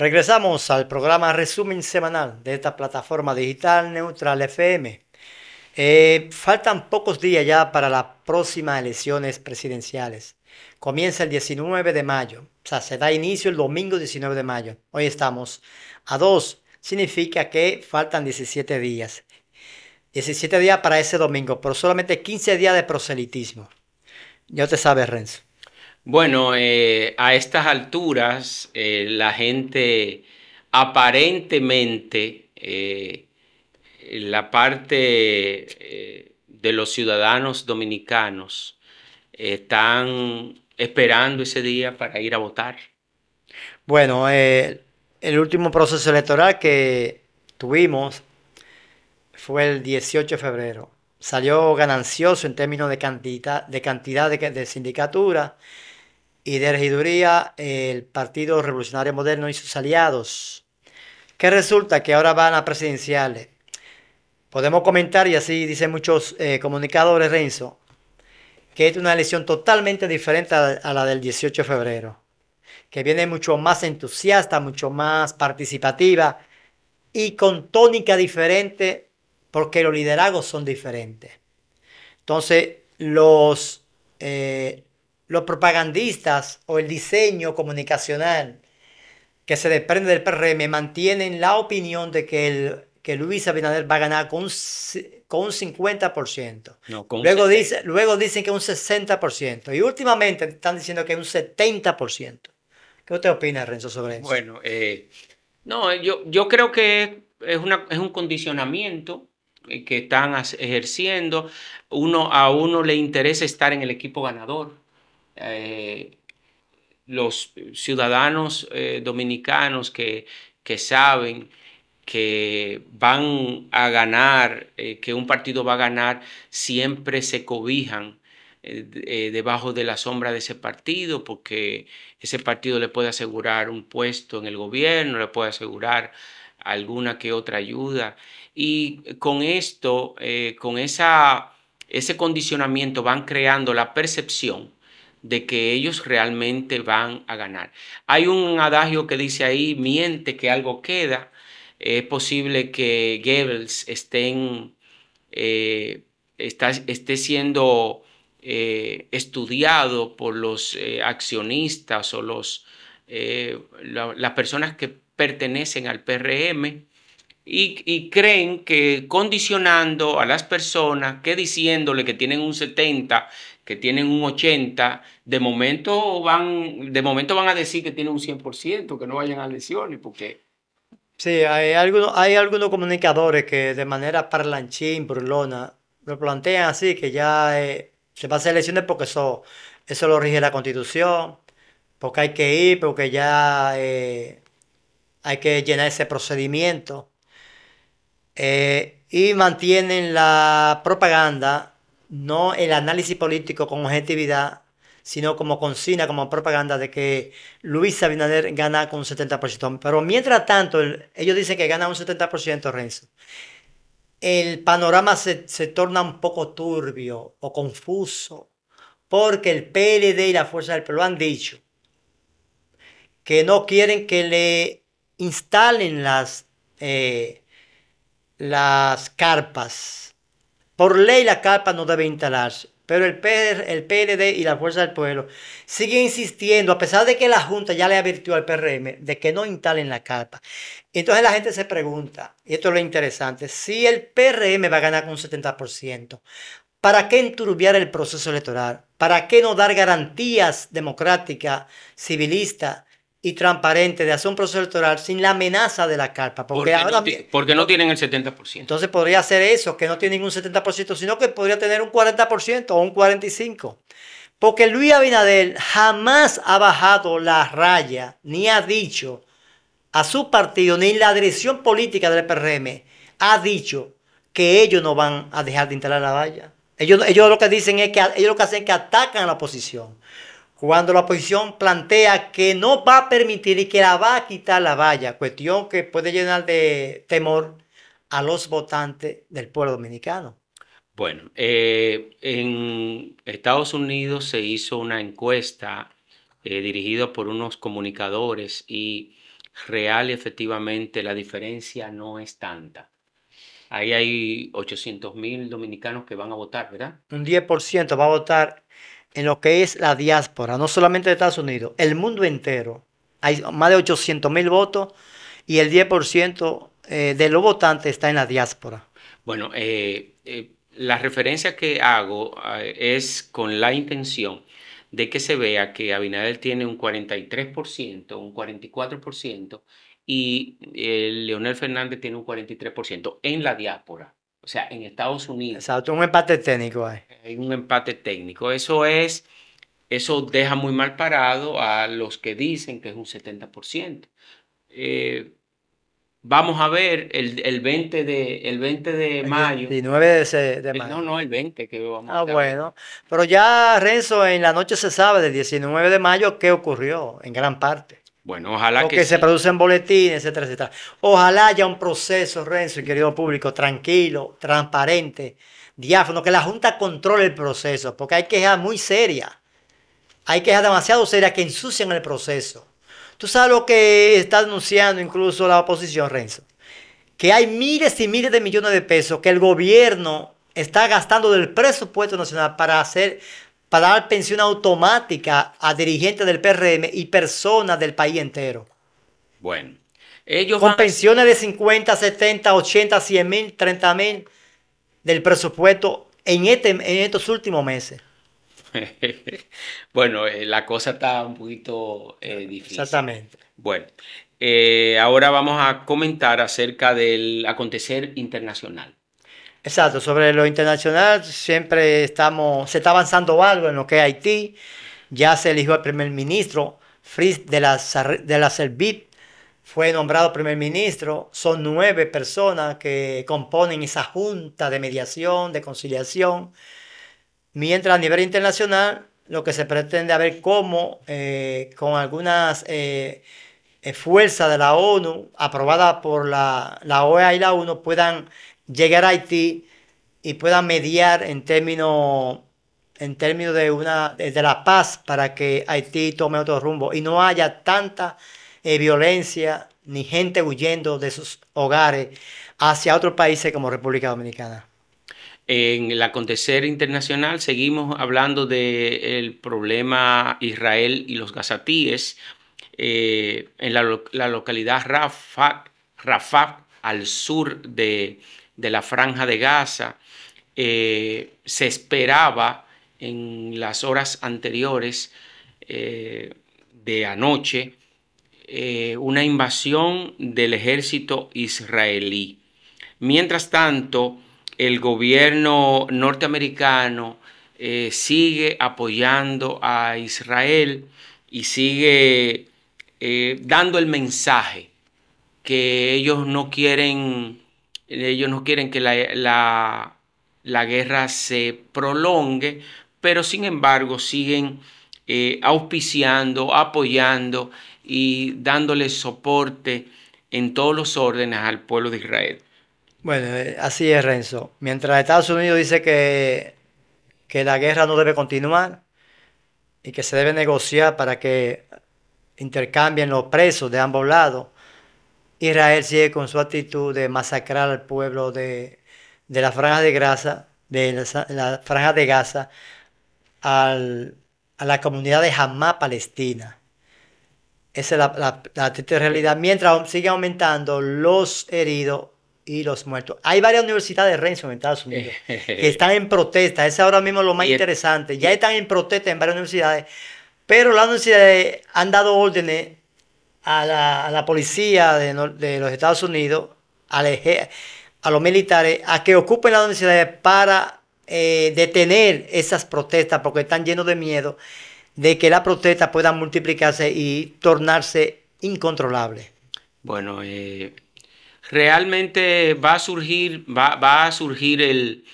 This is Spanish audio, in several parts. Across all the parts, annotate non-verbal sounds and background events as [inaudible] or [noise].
Regresamos al programa resumen semanal de esta plataforma digital neutral FM. Eh, faltan pocos días ya para las próximas elecciones presidenciales. Comienza el 19 de mayo, o sea, se da inicio el domingo 19 de mayo. Hoy estamos a 2, significa que faltan 17 días. 17 días para ese domingo, pero solamente 15 días de proselitismo. Ya te sabes, Renzo. Bueno, eh, a estas alturas eh, la gente aparentemente, eh, la parte de los ciudadanos dominicanos están esperando ese día para ir a votar. Bueno, el último proceso electoral que tuvimos fue el 18 de febrero. Salió ganancioso en términos de cantidad de, cantidad de sindicatura y de regiduría el Partido Revolucionario Moderno y sus aliados, que resulta que ahora van a presidenciales. Podemos comentar, y así dicen muchos eh, comunicadores, Renzo, que es una elección totalmente diferente a, la del 18 de febrero, que viene mucho más entusiasta, mucho más participativa y con tónica diferente porque los liderazgos son diferentes. Entonces, los, eh, los propagandistas o el diseño comunicacional que se desprende del PRM mantienen la opinión de que, el, que Luis Abinader va a ganar con, con un 50%. luego, dice, luego dicen que un 60%. Y últimamente están diciendo que un 70%. ¿Qué usted opina, Renzo, sobre eso? Bueno, eh, no, yo, yo creo que es, es un condicionamiento que están ejerciendo. Uno, a uno le interesa estar en el equipo ganador eh, los ciudadanos eh, dominicanos que, saben que van a ganar, eh, que un partido va a ganar, siempre se cobijan debajo de la sombra de ese partido, porque ese partido le puede asegurar un puesto en el gobierno, le puede asegurar alguna que otra ayuda. Y con esto, con esa, ese condicionamiento, van creando la percepción de que ellos realmente van a ganar. Hay un adagio que dice ahí, miente que algo queda. Es posible que Goebbels estén, eh, esté siendo eh, estudiado por los eh, accionistas o los, las personas que pertenecen al PRM y, creen que condicionando a las personas, que diciéndole que tienen un 70, que tienen un 80, de momento van, de momento van a decir que tienen un 100%, que no vayan a lesiones, porque... Sí, hay algunos, hay algunos comunicadores que de manera parlanchín, burlona, lo plantean así, que ya eh, se van a hacer elecciones porque eso, eso lo rige la constitución, porque hay que ir, porque ya eh, hay que llenar ese procedimiento. Eh, y mantienen la propaganda, no el análisis político con objetividad, sino como consigna, como propaganda de que Luis Abinader gana con un 70%. Pero mientras tanto, ellos dicen que gana un 70%, Renzo. El panorama se, torna un poco turbio o confuso, porque el PLD y la Fuerza del Pueblo han dicho que no quieren que le instalen las eh, las carpas. Por ley la carpa no debe instalarse, pero el, PLD y la Fuerza del Pueblo siguen insistiendo, a pesar de que la Junta ya le advirtió al PRM de que no instalen la carpa. Entonces la gente se pregunta, y esto es lo interesante, si el PRM va a ganar con un 70%, ¿para qué enturbiar el proceso electoral? ¿Para qué no dar garantías democráticas, civilistas? y transparente de hacer un proceso electoral sin la amenaza de la carpa. Porque, no, tienen el 70%. Entonces podría ser eso, que no tienen un 70%, sino que podría tener un 40% o un 45%. Porque Luis Abinadel jamás ha bajado la raya, ni ha dicho a su partido, ni la dirección política del PRM, ha dicho que ellos no van a dejar de instalar la valla. Ellos, ellos lo que dicen es que ellos lo que hacen es que atacan a la oposición cuando la oposición plantea que no va a permitir y que la va a quitar la valla, cuestión que puede llenar de temor a los votantes del pueblo dominicano. Bueno, eh, en Estados Unidos se hizo una encuesta eh, dirigida por unos comunicadores y real efectivamente la diferencia no es tanta. Ahí hay 800 mil dominicanos que van a votar, ¿verdad? Un 10% va a votar en lo que es la diáspora, no solamente de Estados Unidos, el mundo entero. Hay más de 800 mil votos y el 10% eh, de los votantes está en la diáspora. Bueno, eh, eh, la referencia que hago es con la intención de que se vea que Abinader tiene un 43%, un 44% y Leonel Fernández tiene un 43% en la diáspora. O sea, en Estados Unidos. Exacto, un empate técnico hay. Hay un empate técnico. Eso es, eso deja muy mal parado a los que dicen que es un 70%. Eh, vamos a ver el, el, 20 de, el 20 de mayo. 19 de, de, eh, mayo. No, no, el 20 que vamos a Ah, bueno. Pero ya, Renzo, en la noche se sabe del 19 de mayo qué ocurrió en gran parte. Bueno, ojalá que. se produzcan producen boletines, etcétera, etcétera. Ojalá haya un proceso, Renzo y querido público, tranquilo, transparente, diáfano, que la Junta controle el proceso, porque hay quejas muy seria, Hay quejas demasiado seria, que ensucian el proceso. Tú sabes lo que está denunciando incluso la oposición, Renzo. Que hay miles y miles de millones de pesos que el gobierno está gastando del presupuesto nacional para hacer para dar pensión automática a dirigentes del PRM y personas del país entero. Bueno. Ellos con pensiones de 50, 70, 80, 100 mil, 30 mil del presupuesto en, este, estos últimos meses. [laughs] bueno, eh, la cosa está un poquito eh, difícil. Exactamente. Bueno, eh, ahora vamos a comentar acerca del acontecer internacional. Exacto, sobre lo internacional siempre estamos, se está avanzando algo en lo que es Haití, ya se eligió el primer ministro, Fritz de la, de la fue nombrado primer ministro, son nueve personas que componen esa junta de mediación, de conciliación, mientras a nivel internacional lo que se pretende a ver cómo eh, con algunas... Eh, eh, fuerzas de la ONU, aprobada por la, OEA e y la ONU, puedan llegar a Haití y pueda mediar en términos en de una de la paz para que Haití tome otro rumbo y no haya tanta eh, violencia ni gente huyendo de sus hogares hacia otros países como República Dominicana. En el acontecer internacional seguimos hablando del problema Israel y los gazatíes. Eh, en la, localidad Rafah, al sur de de la franja de Gaza. Eh, se esperaba en las horas anteriores eh, de anoche eh, una invasión del ejército israelí. Mientras tanto, el gobierno norteamericano sigue apoyando a Israel y sigue dando el mensaje que ellos no quieren ellos no quieren que la, guerra se prolongue, pero sin embargo siguen eh, auspiciando, apoyando y dándole soporte en todos los órdenes al pueblo de Israel. Bueno, eh, así es, Renzo. Mientras Estados Unidos dice que, que la guerra no debe continuar y que se debe negociar para que intercambien los presos de ambos lados, Israel sigue con su actitud de masacrar al pueblo de, de la franja de Gaza, de la, franja de Gaza, a la comunidad de Hamas palestina. Esa es la, realidad. Mientras sigue aumentando los heridos y los muertos. Hay varias universidades de Renson en Estados Unidos que [laughs] están en protesta. Es ahora mismo lo más interesante. Ya están en protesta en varias universidades, pero las universidades han dado órdenes a la, policía de, de, los Estados Unidos, a los militares, a que ocupen las universidades para eh, detener esas protestas, porque están llenos de miedo de que la protesta pueda multiplicarse y tornarse incontrolable. Bueno, eh, realmente va a surgir, va, va a surgir el,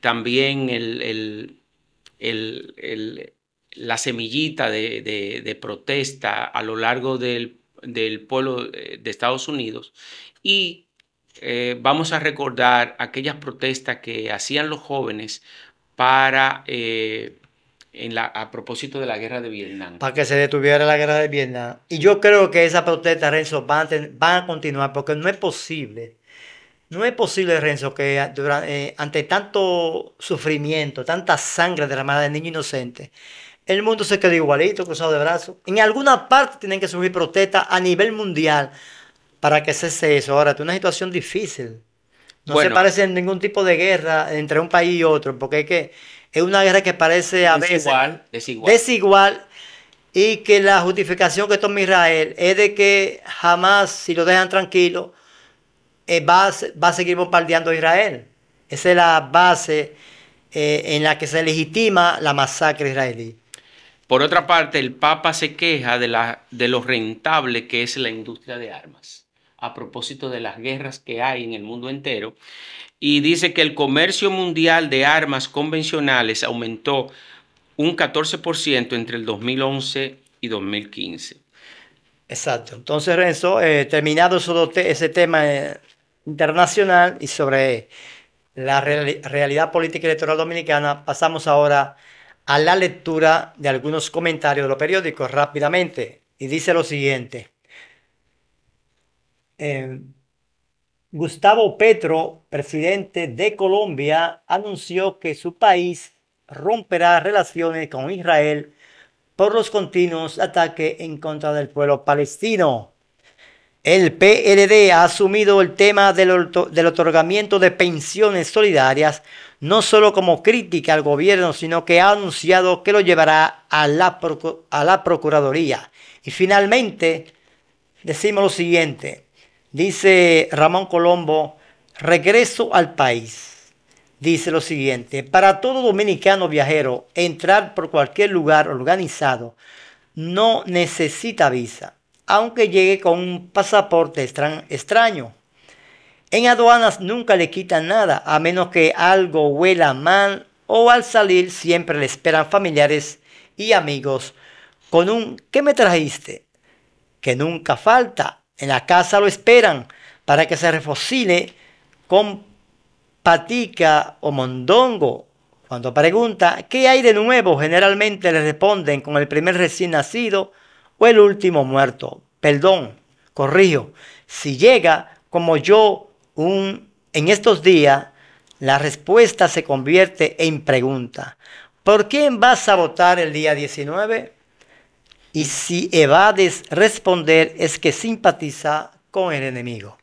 también la semillita de, de, protesta a lo largo del del pueblo eh, de Estados Unidos y eh, vamos a recordar aquellas protestas que hacían los jóvenes para... Eh, a propósito de la guerra de Vietnam. Para que se detuviera la guerra de Vietnam. Y yo creo que esas protestas, Renzo, van a, a continuar porque no es posible. No es posible, Renzo, que ante tanto sufrimiento, tanta sangre de la derramada de niño inocente, el mundo se queda igualito, cruzado de brazos. En alguna parte tienen que surgir protestas a nivel mundial para que cese eso. Ahora, es una situación difícil. No se parece en ningún tipo de guerra entre un país y otro, porque es que es una guerra que parece a desigual, veces desigual. y que la justificación que toma Israel es de que jamás, si lo dejan tranquilo, eh, va, a seguir bombardeando a Israel. Esa es la base eh, en la que se legitima la masacre israelí. Por otra parte, el Papa se queja de, la, de lo rentable que es la industria de armas, a propósito de las guerras que hay en el mundo entero, y dice que el comercio mundial de armas convencionales aumentó un 14% entre el 2011 y 2015. Exacto. Entonces, Renzo, eh, terminado ese tema eh, internacional y sobre la realidad política electoral dominicana, pasamos ahora a la lectura de algunos comentarios de los periódicos rápidamente y dice lo siguiente. Eh, Gustavo Petro, presidente de Colombia, anunció que su país romperá relaciones con Israel por los continuos ataques en contra del pueblo palestino. El PLD ha asumido el tema del otorgamiento de pensiones solidarias no solo como crítica al gobierno, sino que ha anunciado que lo llevará a la, a la Procuraduría. Y finalmente, decimos lo siguiente, dice Ramón Colombo, regreso al país. Dice lo siguiente, para todo dominicano viajero, entrar por cualquier lugar organizado no necesita visa, aunque llegue con un pasaporte extraño en aduanas nunca le quitan nada, a menos que algo huela mal o al salir siempre le esperan familiares y amigos con un ¿qué me trajiste? que nunca falta. En la casa lo esperan para que se refocile con patica o mondongo. Cuando pregunta ¿qué hay de nuevo? generalmente le responden con el primer recién nacido o el último muerto. Perdón, corrijo, si llega como yo en estos días la respuesta se convierte en pregunta. ¿Por quién vas a votar el día 19? Y si evades responder es que simpatiza con el enemigo.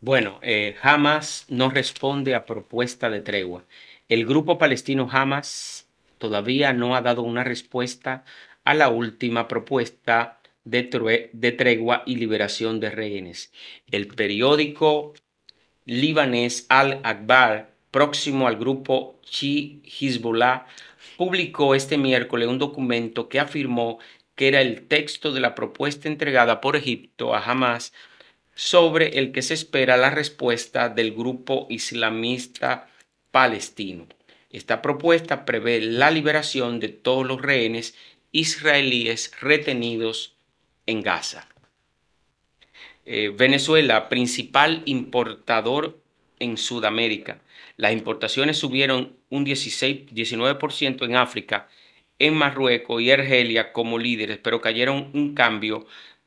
Bueno, eh, Hamas no responde a propuesta de tregua. El grupo palestino Hamas todavía no ha dado una respuesta a la última propuesta de, tregua y liberación de rehenes. El periódico libanés Al-Akbar, próximo al grupo Chi Hezbollah, publicó este miércoles un documento que afirmó que era el texto de la propuesta entregada por Egipto a Hamas sobre el que se espera la respuesta del grupo islamista palestino. Esta propuesta prevé la liberación de todos los rehenes israelíes retenidos en Gaza. Eh, Venezuela, principal importador en Sudamérica. Las importaciones subieron un 16, 19% en África, en Marruecos y Argelia como líderes, pero cayeron un cambio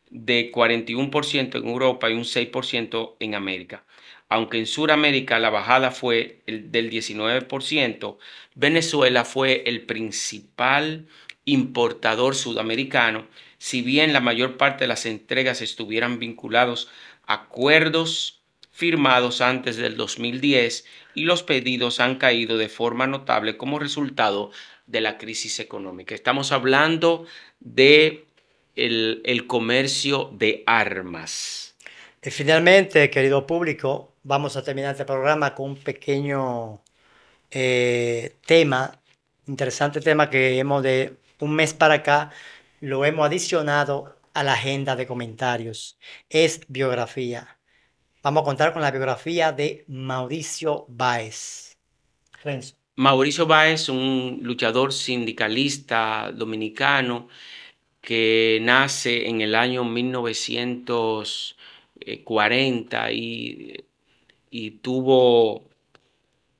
de 41% en Europa y un 6% en América. Aunque en Sudamérica la bajada fue del 19%, Venezuela fue el principal importador sudamericano, si bien la mayor parte de las entregas estuvieran vinculados a acuerdos firmados antes del 2010 y los pedidos han caído de forma notable como resultado de la crisis económica. Estamos hablando de el, comercio de armas. finalmente, querido público, vamos a terminar este programa con un pequeño eh, tema, interesante tema que hemos de un mes para acá, lo hemos adicionado a la agenda de comentarios. Es biografía. Vamos a contar con la biografía de Mauricio Báez. Mauricio Báez, un luchador sindicalista dominicano que nace en el año 1940 y, y tuvo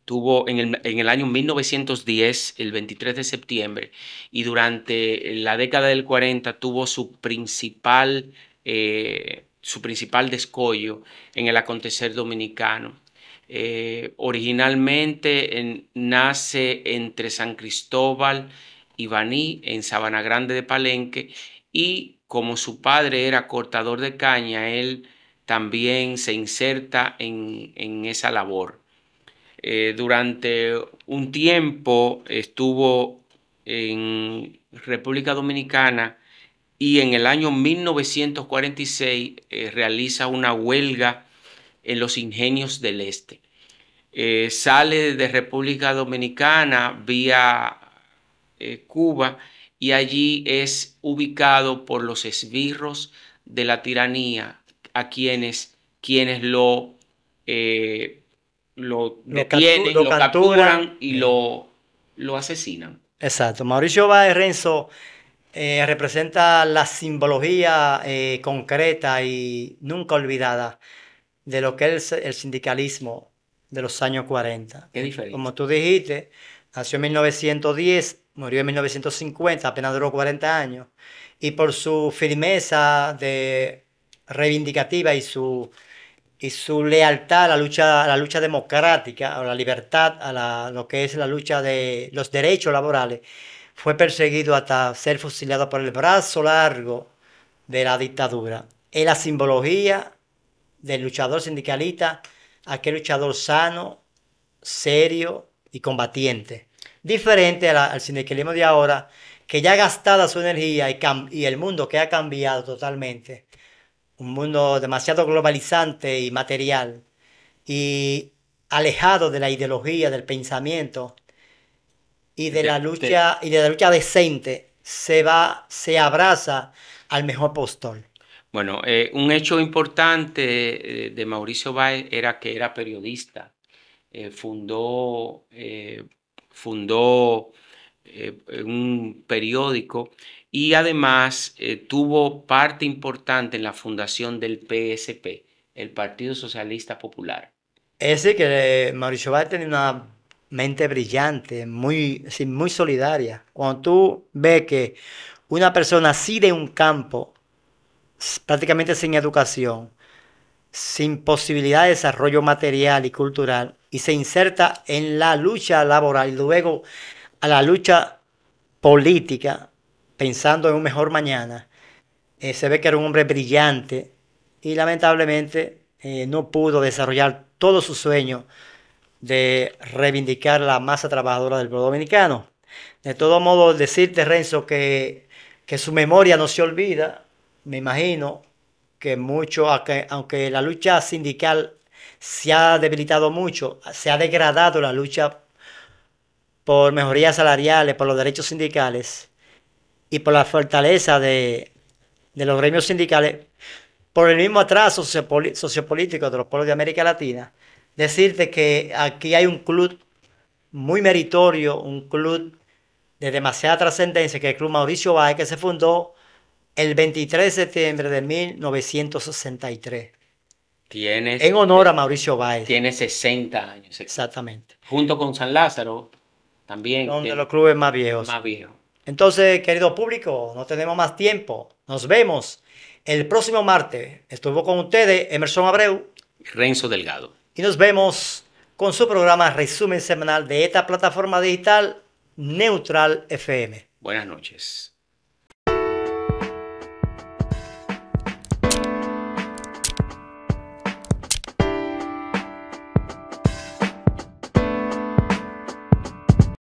tuvo en el, año 1910, el 23 de septiembre, y durante la década del 40 tuvo su principal, eh, su principal descollo en el acontecer dominicano. Eh, originalmente nace entre San Cristóbal y Baní, en Sabana Grande de Palenque, y como su padre era cortador de caña, él también se inserta en esa labor. Eh, durante un tiempo estuvo en República Dominicana y en el año 1946 eh, realiza una huelga en los ingenios del Este. Eh, sale de República Dominicana vía Cuba y allí es ubicado por los esbirros de la tiranía a quienes, quienes lo lo tienen, lo, capturan, y eh. lo, lo, asesinan. Exacto. Mauricio Báez Renzo eh, representa la simbología eh, concreta y nunca olvidada de lo que es el sindicalismo de los años 40. Como tú dijiste, nació en 1910, murió en 1950, apenas duró 40 años. Y por su firmeza de reivindicativa y su y su lealtad a la lucha, la lucha democrática, a la libertad, a lo que es la lucha de los derechos laborales, fue perseguido hasta ser fusilado por el brazo largo de la dictadura. Es la simbología del luchador sindicalista, aquel luchador sano, serio y combatiente. Diferente al sindicalismo de ahora, que ya ha gastado su energía y, y el mundo que ha cambiado totalmente un mundo demasiado globalizante y material y alejado de la ideología, del pensamiento y de, la lucha y de la lucha decente, se va, se abraza al mejor postor. Bueno, eh, un hecho importante eh, de Mauricio Báez era que era periodista. Eh, fundó, fundó un periódico y además eh, tuvo parte importante en la fundación del PSP, el Partido Socialista Popular. Es decir, que eh, Mauricio Valls tenía una mente brillante, muy, muy solidaria. Cuando tú ves que una persona así de un campo, prácticamente sin educación, sin posibilidad de desarrollo material y cultural, y se inserta en la lucha laboral y luego a la lucha política, pensando en un mejor mañana. Eh, se ve que era un hombre brillante y lamentablemente eh, no pudo desarrollar todo su sueño de reivindicar la masa trabajadora del pueblo dominicano. De todo modo, decirte, Renzo, que, que su memoria no se olvida, me imagino que mucho, aunque, aunque la lucha sindical se ha debilitado mucho, se ha degradado la lucha por mejorías salariales, por los derechos sindicales, y por la fortaleza de, los gremios sindicales, por el mismo atraso sociopolítico de los pueblos de América Latina, decirte que aquí hay un club muy meritorio, un club de demasiada trascendencia, que es el Club Mauricio Báez, que se fundó el 23 de septiembre de 1963. Tienes, en honor a Mauricio Báez. Tiene 60 años. Exactamente. Junto con San Lázaro, también. Uno de los clubes más viejos. Más viejos. Entonces, querido público, no tenemos más tiempo. Nos vemos el próximo martes. Estuvo con ustedes Emerson Abreu. Renzo Delgado. Y nos vemos con su programa Resumen Semanal de esta plataforma digital Neutral FM. Buenas noches.